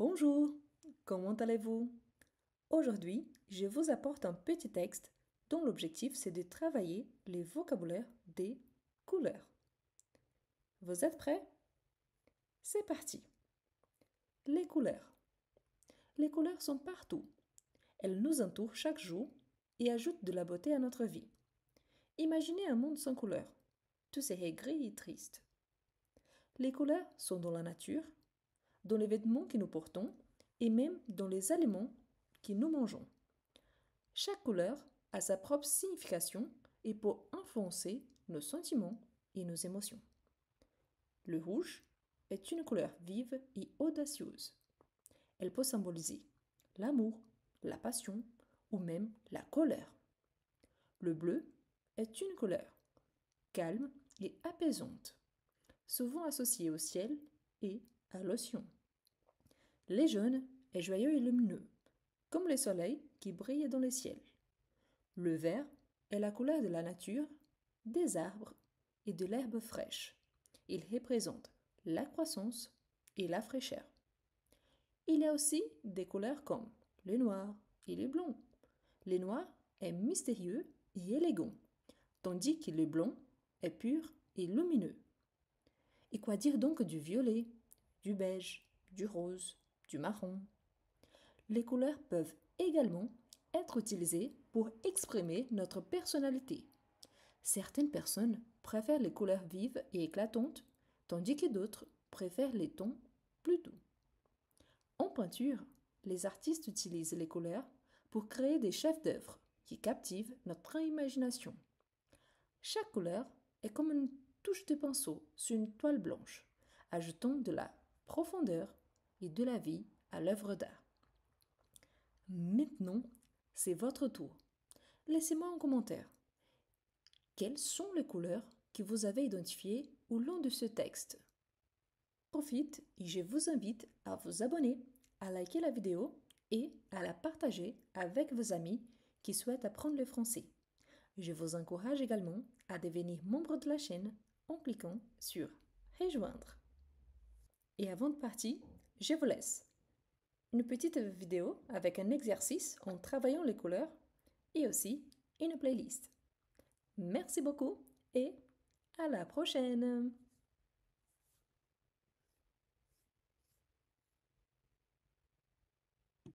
Bonjour, comment allez-vous Aujourd'hui, je vous apporte un petit texte dont l'objectif c'est de travailler les vocabulaires des couleurs. Vous êtes prêts C'est parti Les couleurs. Les couleurs sont partout. Elles nous entourent chaque jour et ajoutent de la beauté à notre vie. Imaginez un monde sans couleurs. Tout serait gris et triste. Les couleurs sont dans la nature, dans les vêtements que nous portons et même dans les aliments que nous mangeons. Chaque couleur a sa propre signification et peut influencer nos sentiments et nos émotions. Le rouge est une couleur vive et audacieuse. Elle peut symboliser l'amour, la passion ou même la colère. Le bleu est une couleur calme et apaisante, souvent associée au ciel et à l'océan. Les jeunes est joyeux et lumineux, comme le soleil qui brille dans le ciel. Le vert est la couleur de la nature, des arbres et de l'herbe fraîche. Il représente la croissance et la fraîcheur. Il y a aussi des couleurs comme le noir et le blond. Le noir est mystérieux et élégant, tandis que le blond est pur et lumineux. Et quoi dire donc du violet du beige, du rose, du marron. Les couleurs peuvent également être utilisées pour exprimer notre personnalité. Certaines personnes préfèrent les couleurs vives et éclatantes, tandis que d'autres préfèrent les tons plus doux. En peinture, les artistes utilisent les couleurs pour créer des chefs-d'œuvre qui captivent notre imagination. Chaque couleur est comme une touche de pinceau sur une toile blanche, ajoutant de la profondeur et de la vie à l'œuvre d'art. Maintenant, c'est votre tour. Laissez-moi un commentaire. Quelles sont les couleurs que vous avez identifiées au long de ce texte Profite et je vous invite à vous abonner, à liker la vidéo et à la partager avec vos amis qui souhaitent apprendre le français. Je vous encourage également à devenir membre de la chaîne en cliquant sur Rejoindre. Et avant de partir, je vous laisse une petite vidéo avec un exercice en travaillant les couleurs et aussi une playlist. Merci beaucoup et à la prochaine